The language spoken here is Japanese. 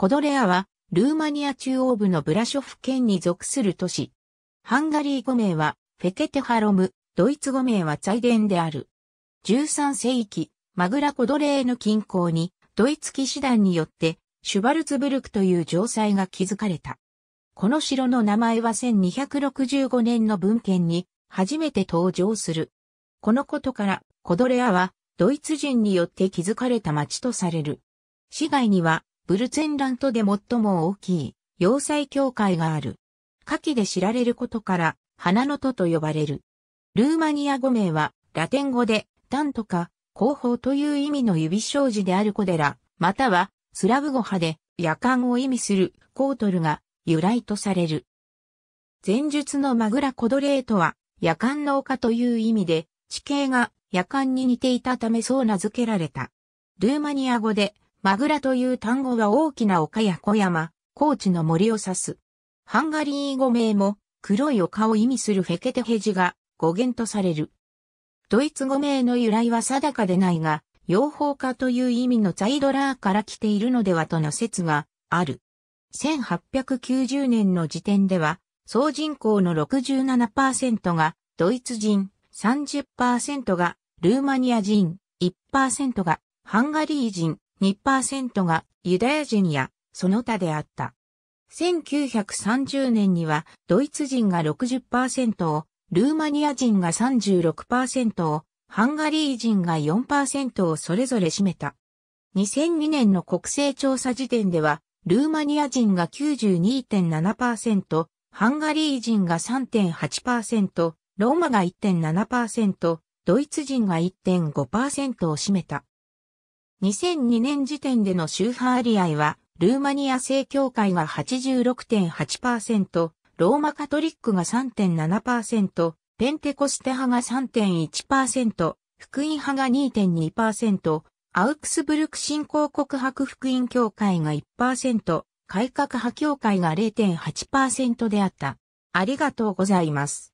コドレアは、ルーマニア中央部のブラショフ県に属する都市。ハンガリー語名は、フェケテハロム、ドイツ語名はザイデンである。13世紀、マグラコドレーヌ近郊に、ドイツ騎士団によって、シュバルツブルクという城塞が築かれた。この城の名前は1265年の文献に、初めて登場する。このことから、コドレアは、ドイツ人によって築かれた町とされる。市外には、ブルツェンラントで最も大きい要塞教会がある。夏季で知られることから花の戸と呼ばれる。ルーマニア語名はラテン語でンとか広報という意味の指障子であるコデラ、またはスラブ語派で夜間を意味するコートルが由来とされる。前述のマグラコドレートは夜間の丘という意味で地形が夜間に似ていたためそう名付けられた。ルーマニア語でマグラという単語は大きな丘や小山、高地の森を指す。ハンガリー語名も黒い丘を意味するフェケテヘジが語源とされる。ドイツ語名の由来は定かでないが、養蜂家という意味のザイドラーから来ているのではとの説がある。1890年の時点では、総人口の67%がドイツ人、30%がルーマニア人、1%がハンガリー人、2%がユダヤ人やその他であった。1930年にはドイツ人が60%を、ルーマニア人が36%を、ハンガリー人が4%をそれぞれ占めた。2002年の国勢調査時点では、ルーマニア人が92.7%、ハンガリー人が3.8%、ローマが1.7%、ドイツ人が1.5%を占めた。2002年時点での宗派割合は、ルーマニア正教会が86.8%、ローマカトリックが3.7%、ペンテコステ派が3.1%、福音派が2.2%、アウクスブルク新興国白福音教会が1%、改革派教会が0.8%であった。ありがとうございます。